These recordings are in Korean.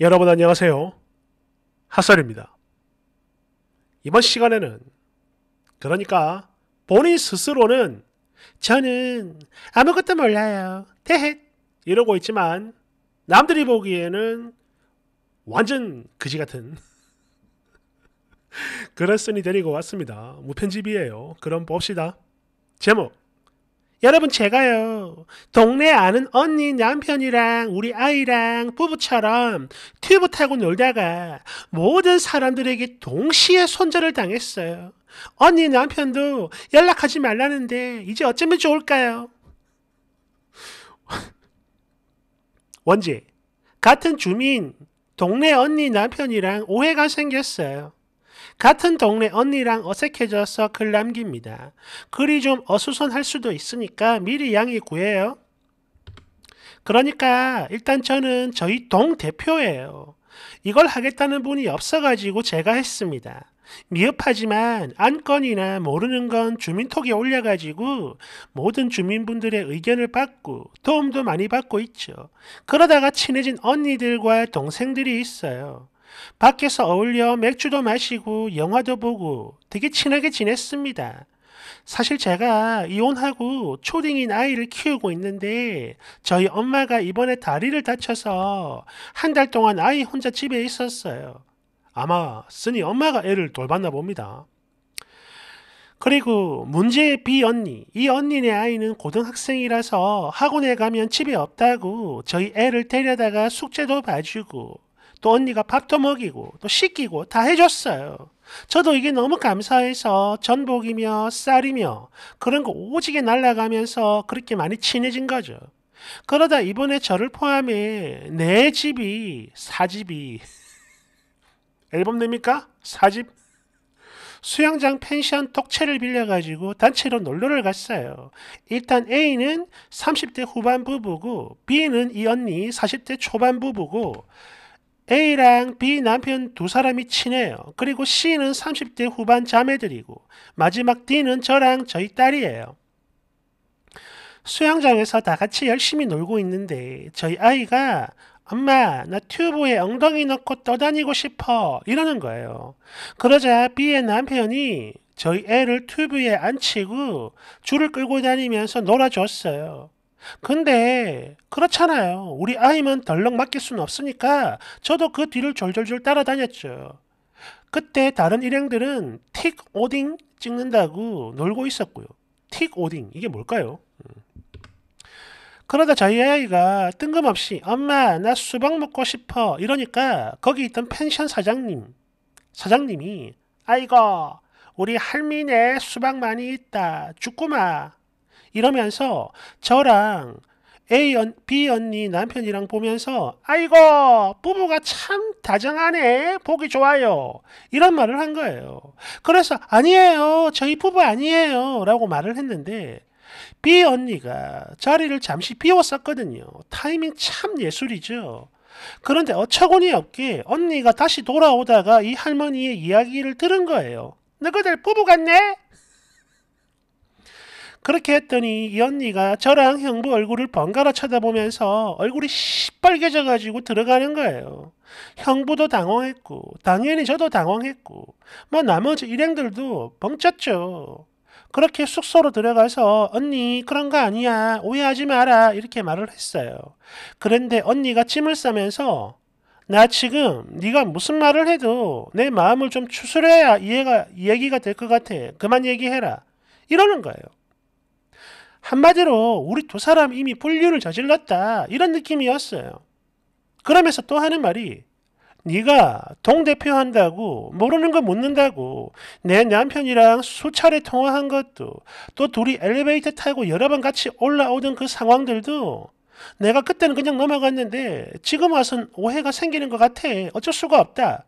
여러분 안녕하세요. 핫설입니다. 이번 시간에는 그러니까 본인 스스로는 저는 아무것도 몰라요. 대헷 이러고 있지만 남들이 보기에는 완전 그지 같은 그런 쓴이 데리고 왔습니다. 무편집이에요. 그럼 봅시다. 제목 여러분 제가요 동네 아는 언니 남편이랑 우리 아이랑 부부처럼 튜브 타고 놀다가 모든 사람들에게 동시에 손절을 당했어요. 언니 남편도 연락하지 말라는데 이제 어쩌면 좋을까요? 원지 같은 주민 동네 언니 남편이랑 오해가 생겼어요. 같은 동네 언니랑 어색해져서 글 남깁니다. 글이 좀 어수선할 수도 있으니까 미리 양해 구해요. 그러니까 일단 저는 저희 동 대표예요. 이걸 하겠다는 분이 없어가지고 제가 했습니다. 미흡하지만 안건이나 모르는 건 주민톡에 올려가지고 모든 주민분들의 의견을 받고 도움도 많이 받고 있죠. 그러다가 친해진 언니들과 동생들이 있어요. 밖에서 어울려 맥주도 마시고 영화도 보고 되게 친하게 지냈습니다. 사실 제가 이혼하고 초딩인 아이를 키우고 있는데 저희 엄마가 이번에 다리를 다쳐서 한 달 동안 아이 혼자 집에 있었어요. 아마 쓰니 엄마가 애를 돌봤나 봅니다. 그리고 문제의 B 언니, 이 언니네 아이는 고등학생이라서 학원에 가면 집에 없다고 저희 애를 데려다가 숙제도 봐주고 또 언니가 밥도 먹이고 또 씻기고 다 해줬어요. 저도 이게 너무 감사해서 전복이며 쌀이며 그런 거 오지게 날라가면서 그렇게 많이 친해진 거죠. 그러다 이번에 저를 포함해 내 네 집이 사집이 앨범 냅니까? 사집? 수영장 펜션 독채를 빌려가지고 단체로 놀러를 갔어요. 일단 A는 30대 후반 부부고 B는 이 언니 40대 초반 부부고 A랑 B 남편 두 사람이 친해요. 그리고 C는 30대 후반 자매들이고 마지막 D는 저랑 저희 딸이에요. 수영장에서 다 같이 열심히 놀고 있는데 저희 아이가 엄마 나 튜브에 엉덩이 넣고 떠다니고 싶어 이러는 거예요. 그러자 B의 남편이 저희 애를 튜브에 앉히고 줄을 끌고 다니면서 놀아줬어요. 근데 그렇잖아요. 우리 아이만 덜렁 맡길 수는 없으니까 저도 그 뒤를 졸졸졸 따라다녔죠. 그때 다른 일행들은 틱 오딩 찍는다고 놀고 있었고요. 틱 오딩 이게 뭘까요? 그러다 저희 아이가 뜬금없이 엄마 나 수박 먹고 싶어 이러니까 거기 있던 펜션 사장님 사장님이 아이고 우리 할미네 수박 많이 있다 죽구마 이러면서 저랑 A 언, B 언니 남편이랑 보면서 아이고 부부가 참 다정하네 보기 좋아요 이런 말을 한 거예요. 그래서 아니에요 저희 부부 아니에요 라고 말을 했는데 B 언니가 자리를 잠시 비웠었거든요. 타이밍 참 예술이죠. 그런데 어처구니 없게 언니가 다시 돌아오다가 이 할머니의 이야기를 들은 거예요. 너희들 부부 같네? 그렇게 했더니 이 언니가 저랑 형부 얼굴을 번갈아 쳐다보면서 얼굴이 시뻘개져가지고 들어가는 거예요. 형부도 당황했고 당연히 저도 당황했고 뭐 나머지 일행들도 벙쪘죠. 그렇게 숙소로 들어가서 언니 그런 거 아니야 오해하지 마라 이렇게 말을 했어요. 그런데 언니가 짐을 싸면서 나 지금 네가 무슨 말을 해도 내 마음을 좀 추스려야 이해가 얘기가 될 것 같아. 그만 얘기해라. 이러는 거예요. 한마디로 우리 두 사람 이미 분류를 저질렀다 이런 느낌이었어요. 그러면서 또 하는 말이 네가 동대표 한다고 모르는 거 묻는다고 내 남편이랑 수차례 통화한 것도 또 둘이 엘리베이터 타고 여러 번 같이 올라오던 그 상황들도 내가 그때는 그냥 넘어갔는데 지금 와선 오해가 생기는 것 같아 어쩔 수가 없다.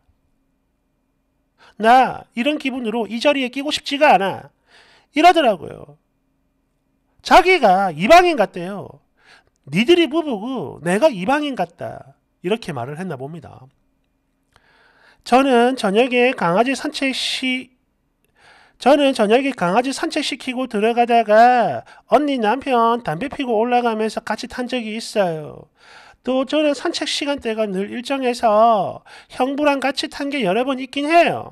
나 이런 기분으로 이 자리에 끼고 싶지가 않아. 이러더라고요. 자기가 이방인 같대요. 니들이 부부고 내가 이방인 같다. 이렇게 말을 했나 봅니다. 저는 저녁에 강아지 산책 시 저는 저녁에 강아지 산책시키고 들어가다가 언니 남편 담배 피고 올라가면서 같이 탄 적이 있어요. 또 저는 산책 시간대가 늘 일정해서 형부랑 같이 탄 게 여러 번 있긴 해요.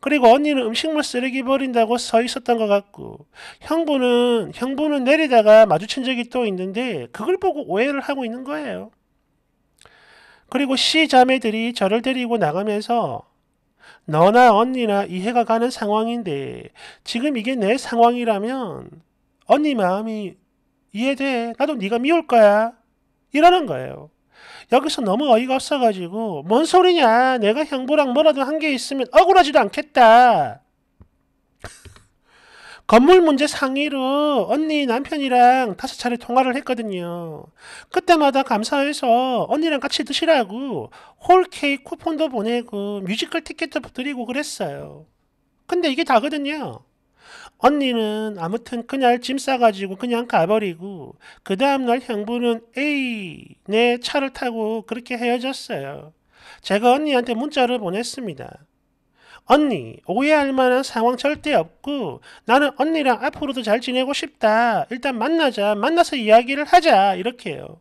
그리고 언니는 음식물 쓰레기 버린다고 서 있었던 것 같고 형부는 형부는 내리다가 마주친 적이 또 있는데 그걸 보고 오해를 하고 있는 거예요. 그리고 씨 자매들이 저를 데리고 나가면서 너나 언니나 이해가 가는 상황인데 지금 이게 내 상황이라면 언니 마음이 이해돼. 나도 네가 미울 거야. 이러는 거예요. 여기서 너무 어이가 없어가지고 뭔 소리냐 내가 형부랑 뭐라도 한 게 있으면 억울하지도 않겠다. 건물 문제 상의로 언니 남편이랑 다섯 차례 통화를 했거든요. 그때마다 감사해서 언니랑 같이 드시라고 홀케이크 쿠폰도 보내고 뮤지컬 티켓도 드리고 그랬어요. 근데 이게 다거든요. 언니는 아무튼 그날 짐 싸가지고 그냥 가버리고 그 다음날 형부는 에이 내 차를 타고 그렇게 헤어졌어요. 제가 언니한테 문자를 보냈습니다. 언니, 오해할 만한 상황 절대 없고 나는 언니랑 앞으로도 잘 지내고 싶다. 일단 만나자. 만나서 이야기를 하자. 이렇게요.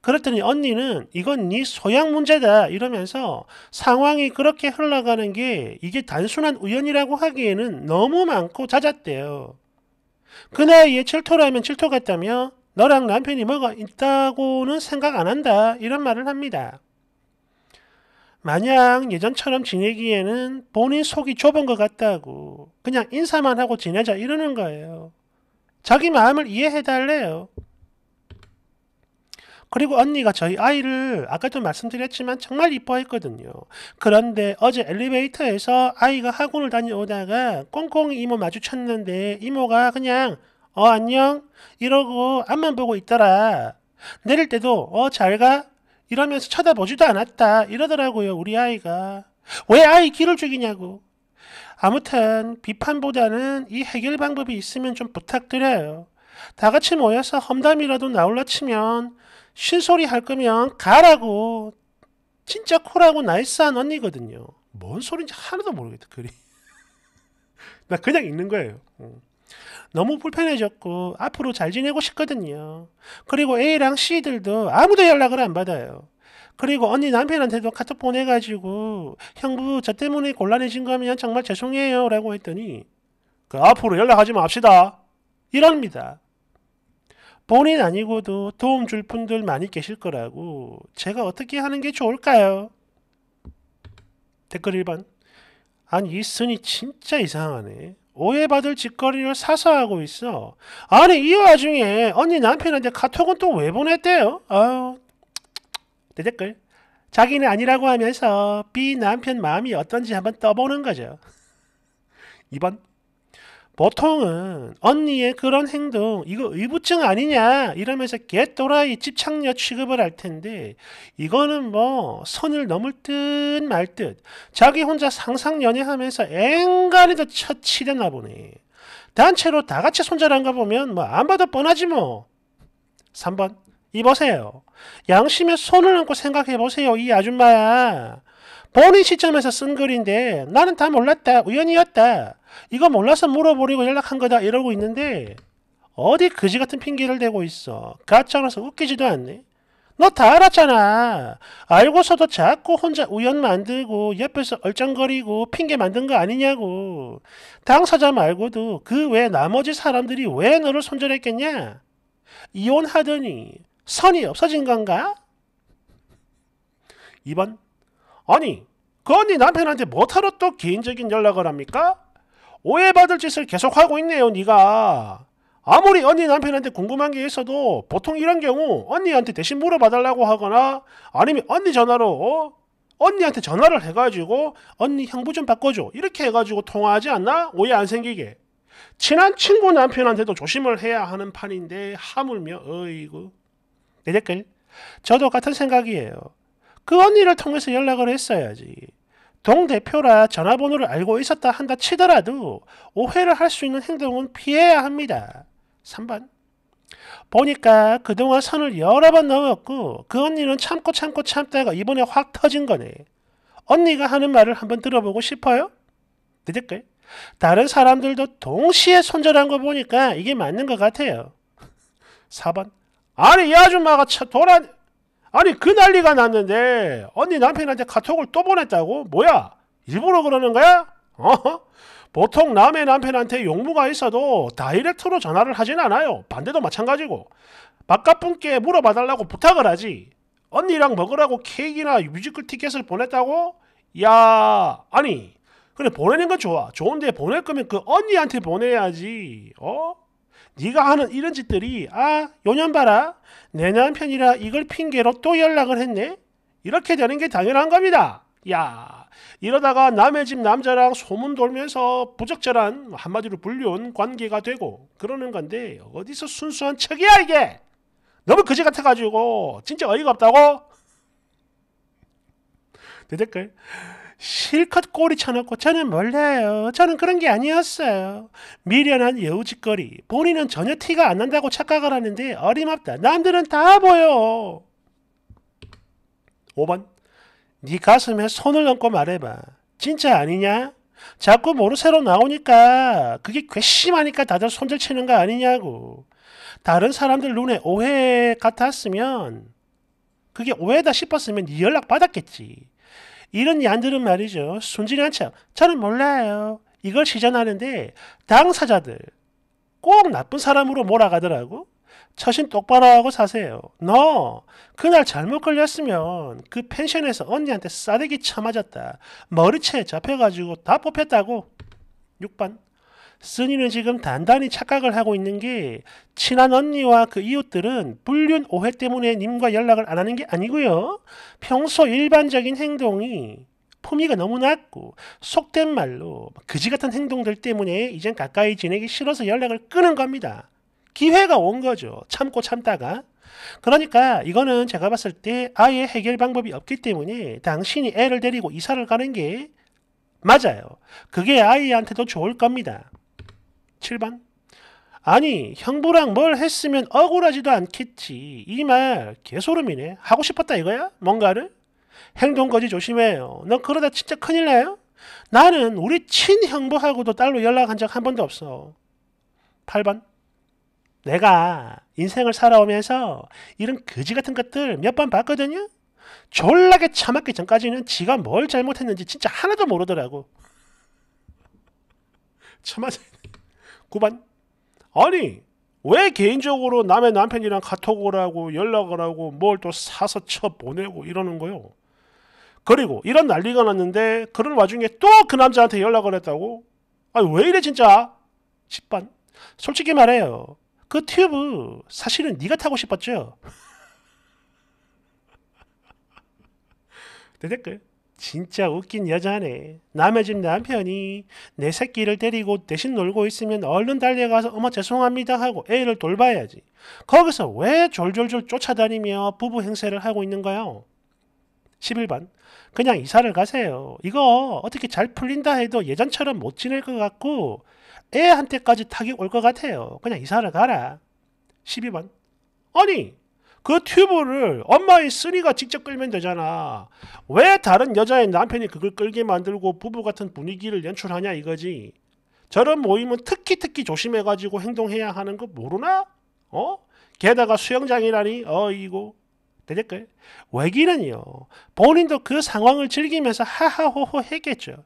그랬더니 언니는 이건 네 소양 문제다 이러면서 상황이 그렇게 흘러가는 게 이게 단순한 우연이라고 하기에는 너무 많고 잦았대요. 그 나이에 질토라면 칠토 같다며 너랑 남편이 뭐가 있다고는 생각 안 한다 이런 말을 합니다. 만약 예전처럼 지내기에는 본인 속이 좁은 것 같다고 그냥 인사만 하고 지내자 이러는 거예요. 자기 마음을 이해해달래요. 그리고 언니가 저희 아이를 아까도 말씀드렸지만 정말 이뻐했거든요. 그런데 어제 엘리베이터에서 아이가 학원을 다녀오다가 꽁꽁이 모 마주쳤는데 이모가 그냥 어 안녕 이러고 앞만 보고 있더라. 내릴 때도 어 잘 가 이러면서 쳐다보지도 않았다 이러더라고요 우리 아이가. 왜 아이 길을 죽이냐고. 아무튼 비판보다는 이 해결 방법이 있으면 좀 부탁드려요. 다 같이 모여서 험담이라도 나올라 치면 신소리 할 거면 가라고. 진짜 쿨하고 나이스한 언니거든요. 뭔 소린지 하나도 모르겠다, 그이나 그냥 있는 거예요. 음. 너무 불편해졌고 앞으로 잘 지내고 싶거든요. 그리고 A랑 C들도 아무도 연락을 안 받아요. 그리고 언니 남편한테도 카톡 보내가지고 형부 저 때문에 곤란해진 거면 정말 죄송해요 라고 했더니 그 앞으로 연락하지 맙시다 이럽니다. 본인 아니고도 도움 줄 분들 많이 계실 거라고 제가 어떻게 하는 게 좋을까요? 댓글 1번 아니 이 순이 진짜 이상하네 오해받을 짓거리를 사서하고 있어 아니 이 와중에 언니 남편한테 카톡은 또 왜 보냈대요? 아우 내 댓글 자기는 아니라고 하면서 B 남편 마음이 어떤지 한번 떠보는 거죠 2번 보통은 언니의 그런 행동 이거 의부증 아니냐 이러면서 개또라이 집착녀 취급을 할 텐데 이거는 뭐 선을 넘을 듯 말 듯 자기 혼자 상상 연애하면서 앵간히도 처치되나 보네 단체로 다 같이 손절한 거 보면 뭐안 봐도 뻔하지 뭐 3번 이보세요 양심에 손을 얹고 생각해보세요 이 아줌마야 본인 시점에서 쓴 글인데 나는 다 몰랐다 우연이었다 이거 몰라서 물어버리고 연락한 거다 이러고 있는데 어디 그지 같은 핑계를 대고 있어. 가짜라서 웃기지도 않네. 너 다 알았잖아. 알고서도 자꾸 혼자 우연 만들고 옆에서 얼쩡거리고 핑계 만든 거 아니냐고. 당사자 말고도 그 외 나머지 사람들이 왜 너를 손절했겠냐? 이혼하더니 선이 없어진 건가? 2번 아니 그 언니 남편한테 뭐하러 또 개인적인 연락을 합니까? 오해받을 짓을 계속하고 있네요 니가 아무리 언니 남편한테 궁금한 게 있어도 보통 이런 경우 언니한테 대신 물어봐달라고 하거나 아니면 언니 전화로 어? 언니한테 전화를 해가지고 언니 형부 좀 바꿔줘 이렇게 해가지고 통화하지 않나? 오해 안 생기게 친한 친구 남편한테도 조심을 해야 하는 판인데 하물며 어이구 내 댓글 저도 같은 생각이에요 그 언니를 통해서 연락을 했어야지 동대표라 전화번호를 알고 있었다 한다 치더라도 오해를 할 수 있는 행동은 피해야 합니다. 3번 보니까 그동안 선을 여러 번 넘었고 그 언니는 참고 참고 참다가 이번에 확 터진 거네. 언니가 하는 말을 한번 들어보고 싶어요? 늦을걸? 다른 사람들도 동시에 손절한 거 보니까 이게 맞는 것 같아요. 4번 아니 이 아줌마가 차 돌아... 아니 그 난리가 났는데 언니 남편한테 카톡을 또 보냈다고? 뭐야? 일부러 그러는 거야? 어? 보통 남의 남편한테 용무가 있어도 다이렉트로 전화를 하진 않아요. 반대도 마찬가지고. 바깥분께 물어봐달라고 부탁을 하지. 언니랑 먹으라고 케이크나 뮤지컬 티켓을 보냈다고? 야, 아니. 그래, 보내는 건 좋아. 좋은데 보낼 거면 그 언니한테 보내야지. 어? 네가 하는 이런 짓들이 아 요년 봐라 내 남편이라 이걸 핑계로 또 연락을 했네 이렇게 되는 게 당연한 겁니다. 야 이러다가 남의 집 남자랑 소문 돌면서 부적절한 한마디로 불려온 관계가 되고 그러는 건데 어디서 순수한 척이야 이게 너무 거지 같아가지고 진짜 어이가 없다고 대댓글 실컷 꼬리 쳐놓고 저는 몰라요. 저는 그런 게 아니었어요. 미련한 여우짓거리. 본인은 전혀 티가 안 난다고 착각을 하는데 어림없다. 남들은 다 보여. 5번 네 가슴에 손을 얹고 말해봐. 진짜 아니냐? 자꾸 모르쇠로 나오니까 그게 괘씸하니까 다들 손절치는 거 아니냐고. 다른 사람들 눈에 오해 같았으면 그게 오해다 싶었으면 네 연락 받았겠지. 이런 얀들은 말이죠. 순진한 척, 저는 몰라요. 이걸 시전하는데 당사자들 꼭 나쁜 사람으로 몰아가더라고. 처신 똑바로 하고 사세요. 너 그날 잘못 걸렸으면 그 펜션에서 언니한테 싸대기 쳐맞았다. 머리채 잡혀가지고 다 뽑혔다고. 6번 쓰니는 지금 단단히 착각을 하고 있는 게 친한 언니와 그 이웃들은 불륜 오해 때문에 님과 연락을 안 하는 게 아니고요. 평소 일반적인 행동이 품위가 너무 낮고 속된 말로 그지 같은 행동들 때문에 이젠 가까이 지내기 싫어서 연락을 끊은 겁니다. 기회가 온 거죠. 참고 참다가. 그러니까 이거는 제가 봤을 때 아예 해결 방법이 없기 때문에 당신이 애를 데리고 이사를 가는 게 맞아요. 그게 아이한테도 좋을 겁니다. 7번 아니 형부랑 뭘 했으면 억울하지도 않겠지 이 말 개소름이네 하고 싶었다 이거야? 뭔가를? 행동거지 조심해요 너 그러다 진짜 큰일 나요? 나는 우리 친형부하고도 딸로 연락한 적 한 번도 없어 8번 내가 인생을 살아오면서 이런 거지 같은 것들 몇 번 봤거든요 졸라게 참았기 전까지는 지가 뭘 잘못했는지 진짜 하나도 모르더라고 참아 9번 아니 왜 개인적으로 남의 남편이랑 카톡을 하고 연락을 하고 뭘 또 사서 쳐보내고 이러는 거요 그리고 이런 난리가 났는데 그런 와중에 또 그 남자한테 연락을 했다고? 아니 왜 이래 진짜? 10번 솔직히 말해요 그 튜브 사실은 네가 타고 싶었죠? 내 댓글 진짜 웃긴 여자네. 남의 집 남편이 내 새끼를 데리고 대신 놀고 있으면 얼른 달려가서 어머 죄송합니다 하고 애를 돌봐야지. 거기서 왜 졸졸졸 쫓아다니며 부부 행세를 하고 있는거요 11번 그냥 이사를 가세요. 이거 어떻게 잘 풀린다 해도 예전처럼 못 지낼 것 같고 애한테까지 타격 올 것 같아요. 그냥 이사를 가라. 12번 아니 그 튜브를 엄마의 쓰리가 직접 끌면 되잖아. 왜 다른 여자의 남편이 그걸 끌게 만들고 부부 같은 분위기를 연출하냐 이거지. 저런 모임은 특히 특히 조심해가지고 행동해야 하는 거 모르나? 어? 게다가 수영장이라니 어이고 되겠게 외기는요 본인도 그 상황을 즐기면서 하하호호 했겠죠.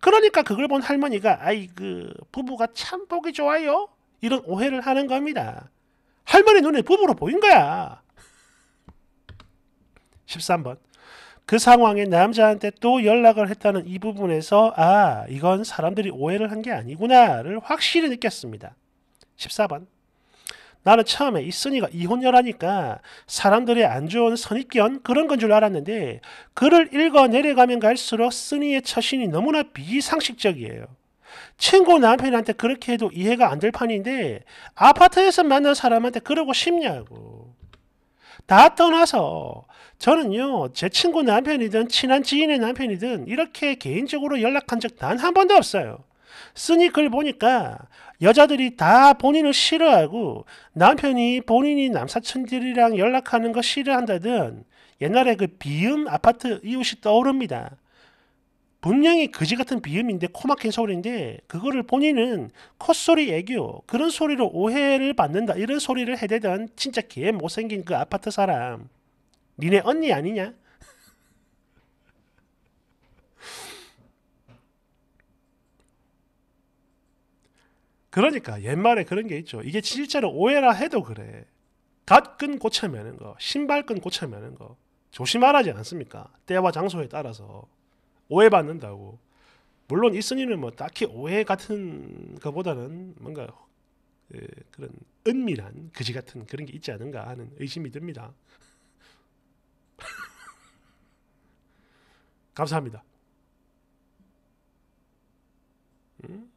그러니까 그걸 본 할머니가 아이그 부부가 참 보기 좋아요 이런 오해를 하는 겁니다. 할머니 눈에 부부로 보인 거야. 13번. 그 상황에 남자한테 또 연락을 했다는 이 부분에서 아, 이건 사람들이 오해를 한 게 아니구나를 확실히 느꼈습니다. 14번. 나는 처음에 이순이가 이혼녀라니까 사람들의 안 좋은 선입견 그런 건 줄 알았는데 글을 읽어 내려가면 갈수록 순이의 처신이 너무나 비상식적이에요. 친구 남편한테 그렇게 해도 이해가 안 될 판인데 아파트에서 만난 사람한테 그러고 싶냐고. 다 떠나서 저는요, 제 친구 남편이든 친한 지인의 남편이든 이렇게 개인적으로 연락한 적 단 한 번도 없어요. 쓰니 글 보니까 여자들이 다 본인을 싫어하고 남편이 본인이 남사친들이랑 연락하는 거 싫어한다든 옛날에 그 비음 아파트 이웃이 떠오릅니다. 분명히 그지 같은 비음인데 코막힌 소리인데 그거를 본인은 콧소리 애교 그런 소리로 오해를 받는다 이런 소리를 해대던 진짜 개 못생긴 그 아파트 사람 니네 언니 아니냐? 그러니까 옛말에 그런 게 있죠. 이게 실제로 오해라 해도 그래. 갓끈 고쳐 매는 거, 신발끈 고쳐 매는 거 조심하라지 않습니까? 때와 장소에 따라서 오해받는다고. 물론 이순이는 뭐 딱히 오해 같은 것보다는 뭔가 예, 그런 은밀한 그지 같은 그런 게 있지 않은가 하는 의심이 듭니다. 감사합니다. 음?